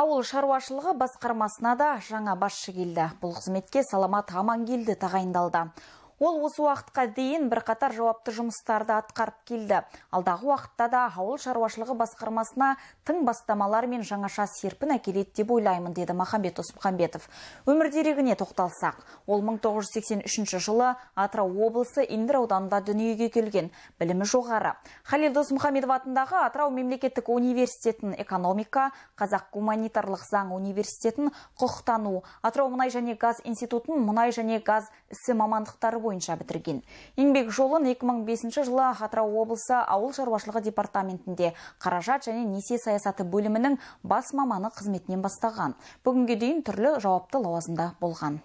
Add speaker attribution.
Speaker 1: Ауыл шаруашылығы басқармасына да жаңа басшы келді. Бұл қызметке Саламат келді тағайындалды. Ол осы уақытқа дейін бірқатар жауапты жұмыстарды атқарып келді. Алдағы уақытта да ауыл шаруашылығы басқармасына тың бастамалар мен жаңаша серпін әкелет деп ойлаймын деді Махамбет Осыпқанбетов. Өмір тоқталсақ, ол 1983 жылы Атырау облысы Индір ауданында дүниеге келген. Білімі жоғары. Халил Досмұхамедов атындағы Атырау мемлекеттік университетін экономика, Қазақ гуманитарлық заң университетін құқықтану, Атырау мұнай және газ институтын мұнай және газ ісі мамандықтары бойынша бітірген. Еңбек жолын 2005 жылы Атырау облысы ауыл шаруашылығы департаментінде қаражат және несие саясаты бөлімінің бас маманы қызметінен бастаған. Бүгінге дейін түрлі жауапты лауазымда болған.